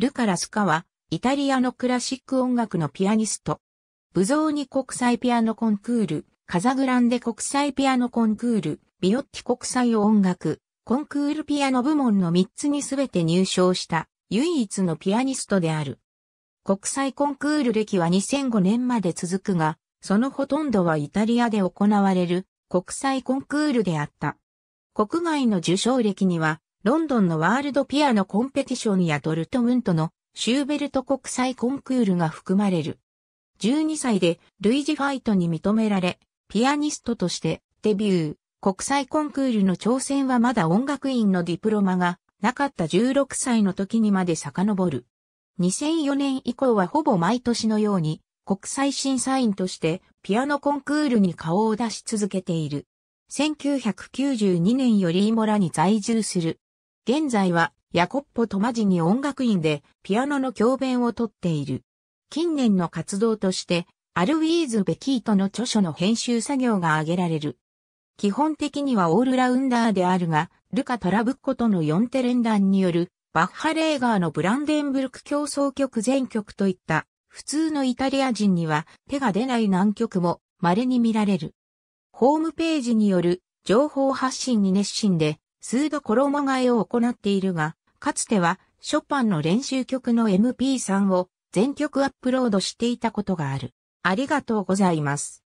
ルカ・ラスカは、イタリアのクラシック音楽のピアニスト。ブゾーニ国際ピアノコンクール、カザグランデ国際ピアノコンクール、ビオッティ国際音楽、コンクールピアノ部門の3つにすべて入賞した唯一のピアニストである。国際コンクール歴は2005年まで続くが、そのほとんどはイタリアで行われる国際コンクールであった。国外の受賞歴にはロンドンのワールドピアノコンペティションやドルトムントのシューベルト国際コンクールが含まれる。12歳でルイジ・ファイトに認められ、ピアニストとしてデビュー。国際コンクールの挑戦はまだ音楽院のディプロマがなかった16歳の時にまで遡る。2004年以降はほぼ毎年のように国際審査員としてピアノコンクールに顔を出し続けている。1992年よりイモラに在住する。現在はヤコッポ・トマジニ音楽院でピアノの教鞭をとっている。近年の活動として、アルウィーズ・ベキートの著書の編集作業が挙げられる。基本的にはオールラウンダーであるが、ルカ・トラブッコとの4手連弾による、バッハ・レーガーのブランデンブルク競争曲全曲といった、普通のイタリア人には手が出ない難曲も稀に見られる。ホームページによる情報発信に熱心で、数度衣替えを行っているが、かつてはショパンの練習曲の MP3 を全曲アップロードしていたことがある。ありがとうございます。